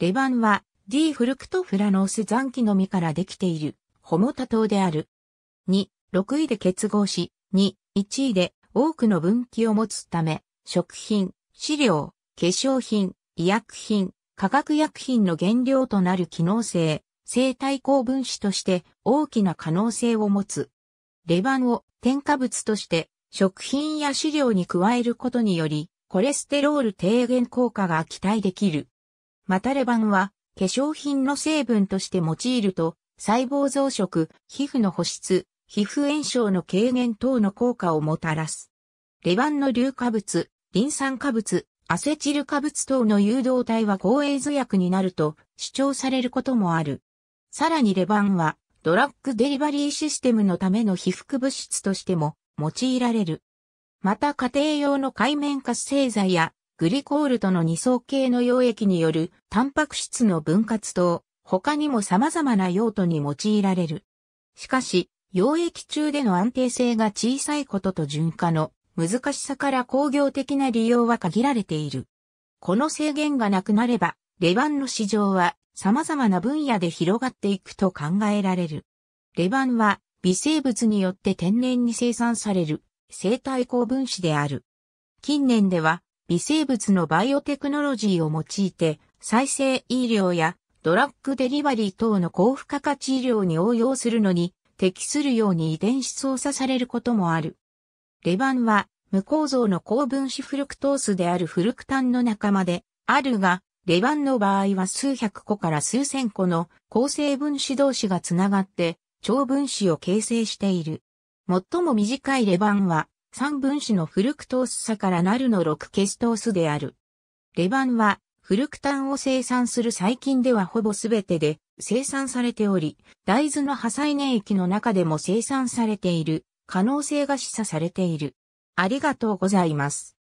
レバンは D フルクトフラノース残機の実からできているホモタ島である。2、6位で結合し、2、1位で多くの分岐を持つため、食品、飼料、化粧品、医薬品、化学薬品の原料となる機能性、生体高分子として大きな可能性を持つ。レバンを添加物として食品や飼料に加えることにより、コレステロール低減効果が期待できる。マタレバンは化粧品の成分として用いると細胞増殖、皮膚の保湿、皮膚炎症の軽減等の効果をもたらす。レバンの硫化物、リン酸化物、アセチル化物等の誘導体は抗エイズ薬になると主張されることもある。さらにレバンはドラッグデリバリーシステムのための被覆物質としても用いられる。また家庭用の海面活性剤やグリコールとの二層系の溶液によるタンパク質の分割等、他にも様々な用途に用いられる。しかし、溶液中での安定性が小さいことと純化の難しさから工業的な利用は限られている。この制限がなくなれば、レバンの市場は様々な分野で広がっていくと考えられる。レバンは微生物によって天然に生産される生体高分子である。近年では微生物のバイオテクノロジーを用いて、再生医療やドラッグデリバリー等の高付加価値医療に応用するのに適するように遺伝子操作されることもある。レバンは無構造の高分子フルクトースであるフルクタンの仲間であるが、レバンの場合は数百個から数千個の構成分子同士がつながって超分子を形成している。最も短いレバンは三分子のフルクトース差からなるの6ケストースである。レバンは、フルクタンを生産する細菌ではほぼすべてで生産されており、大豆の破砕粘液の中でも生産されている可能性が示唆されている。ありがとうございます。